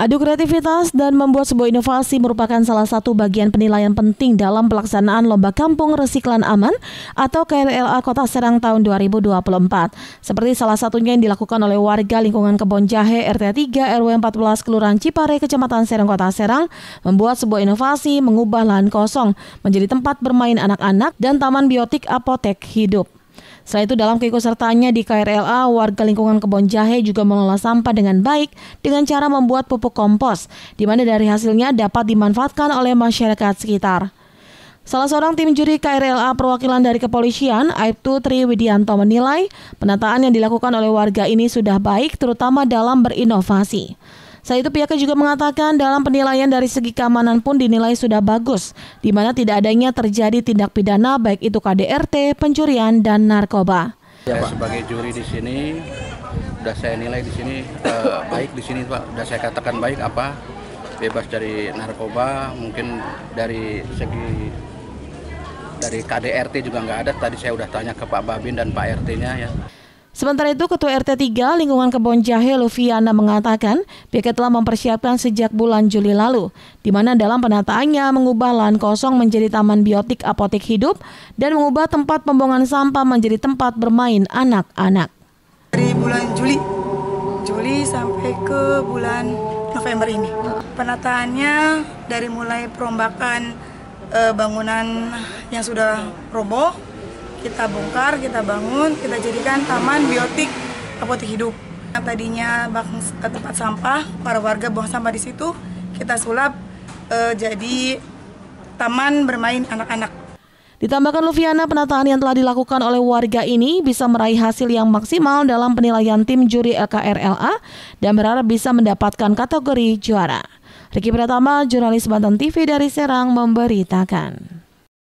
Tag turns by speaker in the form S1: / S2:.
S1: Adu kreativitas dan membuat sebuah inovasi merupakan salah satu bagian penilaian penting dalam pelaksanaan Lomba Kampung Resiklan Aman atau KRLA Kota Serang tahun 2024. Seperti salah satunya yang dilakukan oleh warga lingkungan Kebon Jahe RT 3 RW 14 Kelurahan Cipare Kecamatan Serang Kota Serang membuat sebuah inovasi mengubah lahan kosong menjadi tempat bermain anak-anak dan taman biotik apotek hidup. Selain itu dalam keikutsertaannya di KRLA, warga lingkungan Kebon Jahe juga mengelola sampah dengan baik dengan cara membuat pupuk kompos, di mana dari hasilnya dapat dimanfaatkan oleh masyarakat sekitar. Salah seorang tim juri KRLA perwakilan dari kepolisian, Aibtu Tri Widianto menilai penataan yang dilakukan oleh warga ini sudah baik terutama dalam berinovasi saat itu pihaknya juga mengatakan dalam penilaian dari segi keamanan pun dinilai sudah bagus, di mana tidak adanya terjadi tindak pidana baik itu KDRT, pencurian, dan narkoba.
S2: Ya, Pak. Sebagai juri di sini, sudah saya nilai di sini eh, baik di sini Pak, sudah saya katakan baik apa bebas dari narkoba, mungkin dari segi dari KDRT juga nggak ada. Tadi saya sudah tanya ke Pak Babin dan Pak RT-nya ya.
S1: Sementara itu, Ketua RT 3 Lingkungan Kebon Jahe Luviana mengatakan pihaknya telah mempersiapkan sejak bulan Juli lalu, di mana dalam penataannya mengubah lahan kosong menjadi taman biotik apotek hidup dan mengubah tempat pembuangan sampah menjadi tempat bermain anak-anak.
S3: Dari bulan Juli, Juli sampai ke bulan November ini. Penataannya dari mulai perombakan e, bangunan yang sudah roboh, kita bongkar, kita bangun, kita jadikan taman biotik apotek hidup. Yang tadinya bak tempat sampah, para warga buang sampah di situ, kita sulap e, jadi taman bermain anak-anak.
S1: Ditambahkan Lufiana, penataan yang telah dilakukan oleh warga ini bisa meraih hasil yang maksimal dalam penilaian tim juri LKRLA dan berharap bisa mendapatkan kategori juara. Riki Pratama, jurnalis Banten TV dari Serang, memberitakan.